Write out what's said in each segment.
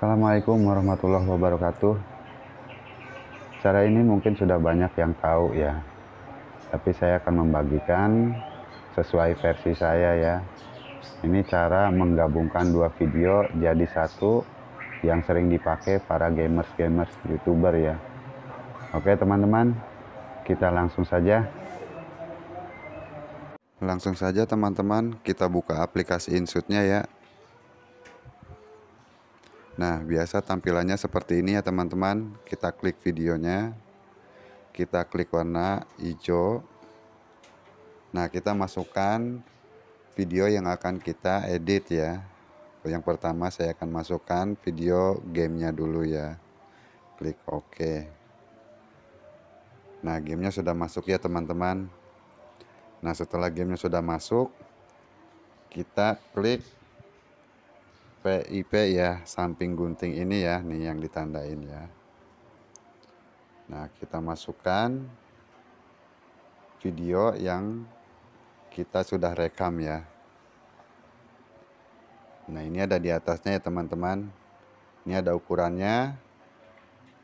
Assalamualaikum warahmatullahi wabarakatuh. Cara ini mungkin sudah banyak yang tahu ya, tapi saya akan membagikan sesuai versi saya ya. Ini cara menggabungkan dua video jadi satu yang sering dipakai para gamers-gamers youtuber ya. Oke teman-teman, kita langsung saja. Langsung saja teman-teman, kita buka aplikasi InShotnya ya. Nah, biasa tampilannya seperti ini ya teman-teman. Kita klik videonya. Kita klik warna hijau. Nah, kita masukkan video yang akan kita edit ya. Yang pertama saya akan masukkan video gamenya dulu ya. Klik OK. Nah, gamenya sudah masuk ya teman-teman. Nah, setelah gamenya sudah masuk, kita klik PIP ya samping gunting ini ya nih yang ditandain ya nah kita masukkan video yang kita sudah rekam ya nah ini ada di atasnya ya teman-teman ini ada ukurannya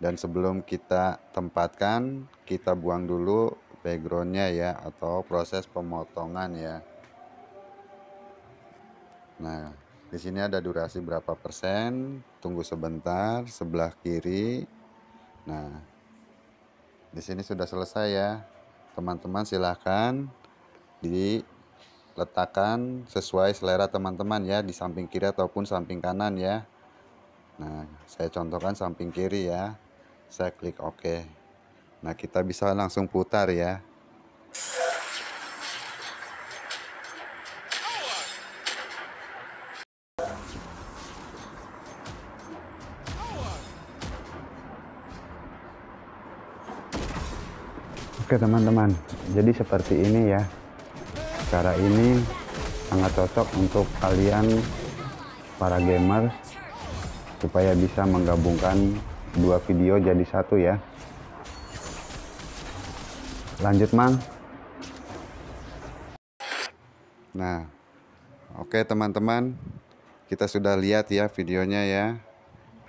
dan sebelum kita tempatkan kita buang dulu backgroundnya ya atau proses pemotongan ya nah di sini ada durasi berapa persen, tunggu sebentar, sebelah kiri. Nah, di sini sudah selesai ya. Teman-teman silahkan diletakkan sesuai selera teman-teman ya, di samping kiri ataupun samping kanan ya. Nah, saya contohkan samping kiri ya. Saya klik OK. Nah, kita bisa langsung putar ya. Oke teman-teman, jadi seperti ini ya. Cara ini sangat cocok untuk kalian para gamer supaya bisa menggabungkan dua video jadi satu ya. Lanjut Mang. Nah, oke teman-teman, kita sudah lihat ya videonya ya.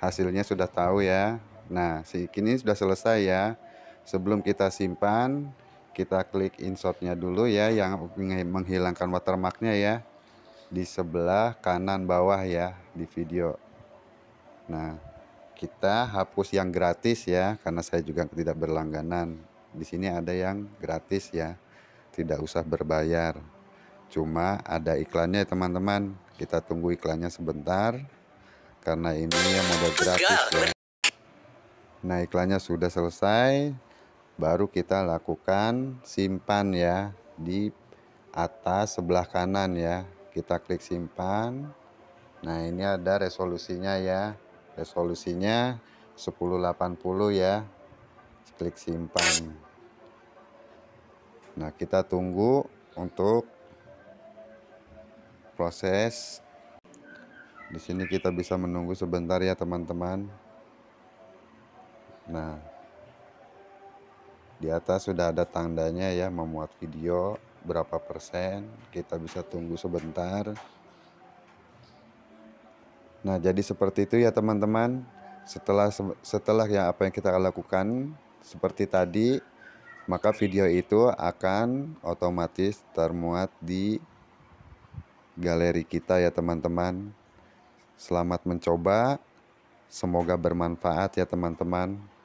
Hasilnya sudah tahu ya. Nah, si ini sudah selesai ya. Sebelum kita simpan, kita klik insertnya dulu ya yang menghilangkan watermarknya ya di sebelah kanan bawah ya di video. Nah, kita hapus yang gratis ya karena saya juga tidak berlangganan. Di sini ada yang gratis ya. Tidak usah berbayar. Cuma ada iklannya teman-teman. Kita tunggu iklannya sebentar karena ini yang model gratis ya. Nah iklannya sudah selesai baru kita lakukan simpan ya di atas sebelah kanan ya kita klik simpan nah ini ada resolusinya ya resolusinya 1080 ya klik simpan nah kita tunggu untuk proses di sini kita bisa menunggu sebentar ya teman-teman nah di atas sudah ada tandanya ya memuat video berapa persen. Kita bisa tunggu sebentar. Nah, jadi seperti itu ya teman-teman. Setelah setelah yang apa yang kita lakukan seperti tadi, maka video itu akan otomatis termuat di galeri kita ya teman-teman. Selamat mencoba. Semoga bermanfaat ya teman-teman.